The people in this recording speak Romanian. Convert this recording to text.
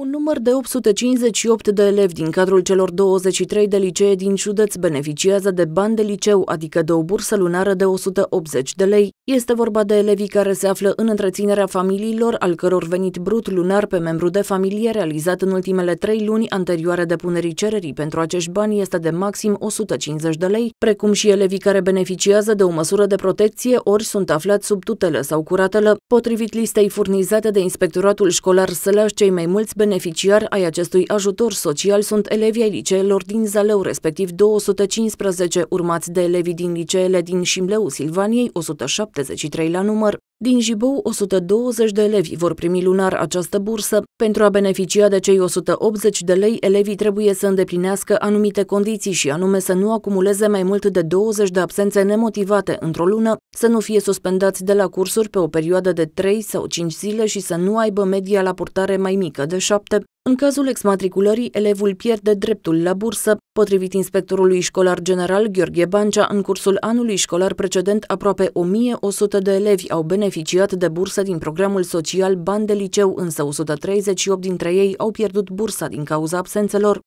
Un număr de 858 de elevi din cadrul celor 23 de licee din județ beneficiază de bani de liceu, adică de o bursă lunară de 180 de lei. Este vorba de elevii care se află în întreținerea familiilor, al căror venit brut lunar pe membru de familie realizat în ultimele trei luni anterioare depunerii cererii pentru acești bani este de maxim 150 de lei, precum și elevii care beneficiază de o măsură de protecție ori sunt aflați sub tutelă sau curatelă. Potrivit listei furnizate de Inspectoratul Școlar Sălaș, cei mai mulți Beneficiari ai acestui ajutor social sunt elevii ai liceelor din Zaleu, respectiv 215, urmați de elevii din liceele din Șimleu, Silvaniei, 173 la număr, din Jibou, 120 de elevi vor primi lunar această bursă. Pentru a beneficia de cei 180 de lei, elevii trebuie să îndeplinească anumite condiții și anume să nu acumuleze mai mult de 20 de absențe nemotivate într-o lună, să nu fie suspendați de la cursuri pe o perioadă de 3 sau 5 zile și să nu aibă media la portare mai mică de 7. În cazul exmatriculării, elevul pierde dreptul la bursă. Potrivit inspectorului școlar general Gheorghe Bancea, în cursul anului școlar precedent, aproape 1100 de elevi au beneficiat de bursă din programul social Ban de Liceu, însă 138 dintre ei au pierdut bursa din cauza absențelor.